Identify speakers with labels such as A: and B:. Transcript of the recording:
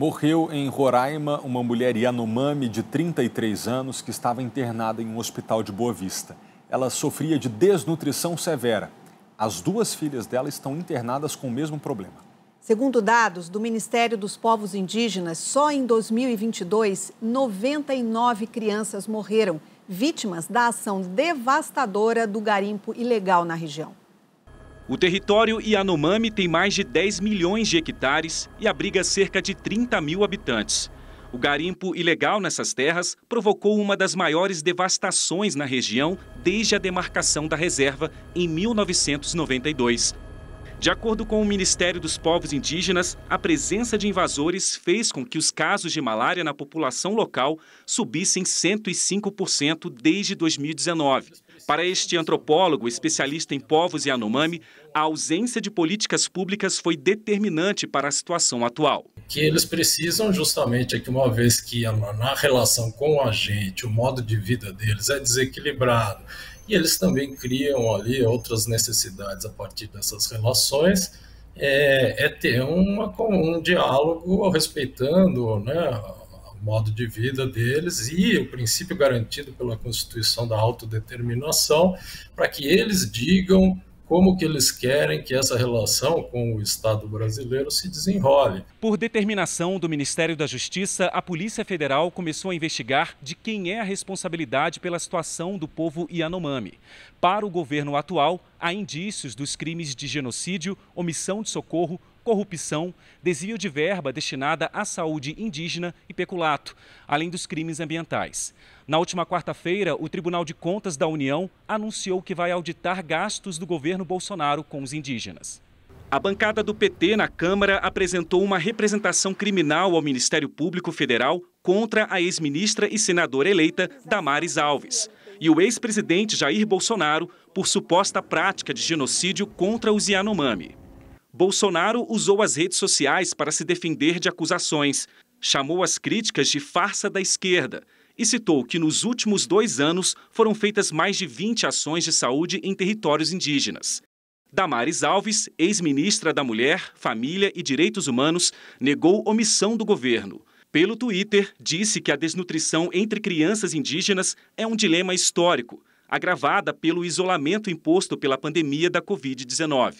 A: Morreu em Roraima uma mulher Yanomami de 33 anos que estava internada em um hospital de Boa Vista. Ela sofria de desnutrição severa. As duas filhas dela estão internadas com o mesmo problema.
B: Segundo dados do Ministério dos Povos Indígenas, só em 2022, 99 crianças morreram, vítimas da ação devastadora do garimpo ilegal na região.
C: O território Yanomami tem mais de 10 milhões de hectares e abriga cerca de 30 mil habitantes. O garimpo ilegal nessas terras provocou uma das maiores devastações na região desde a demarcação da reserva em 1992. De acordo com o Ministério dos Povos Indígenas, a presença de invasores fez com que os casos de malária na população local subissem 105% desde 2019. Para este antropólogo, especialista em povos e Anomami, a ausência de políticas públicas foi determinante para a situação atual. Que eles precisam
A: justamente é que uma vez que na relação com a gente, o modo de vida deles é desequilibrado e eles também criam ali outras necessidades a partir dessas relações, é, é ter uma, um diálogo respeitando né, o modo de vida deles e o princípio garantido pela Constituição da autodeterminação, para que eles digam como que eles querem que essa relação com o Estado brasileiro se desenrole.
C: Por determinação do Ministério da Justiça, a Polícia Federal começou a investigar de quem é a responsabilidade pela situação do povo Yanomami. Para o governo atual, há indícios dos crimes de genocídio, omissão de socorro, corrupção, desvio de verba destinada à saúde indígena e peculato, além dos crimes ambientais. Na última quarta-feira, o Tribunal de Contas da União anunciou que vai auditar gastos do governo Bolsonaro com os indígenas. A bancada do PT na Câmara apresentou uma representação criminal ao Ministério Público Federal contra a ex-ministra e senadora eleita Damares Alves e o ex-presidente Jair Bolsonaro por suposta prática de genocídio contra os Yanomami. Bolsonaro usou as redes sociais para se defender de acusações, chamou as críticas de farsa da esquerda e citou que nos últimos dois anos foram feitas mais de 20 ações de saúde em territórios indígenas. Damares Alves, ex-ministra da Mulher, Família e Direitos Humanos, negou omissão do governo. Pelo Twitter, disse que a desnutrição entre crianças indígenas é um dilema histórico, agravada pelo isolamento imposto pela pandemia da Covid-19.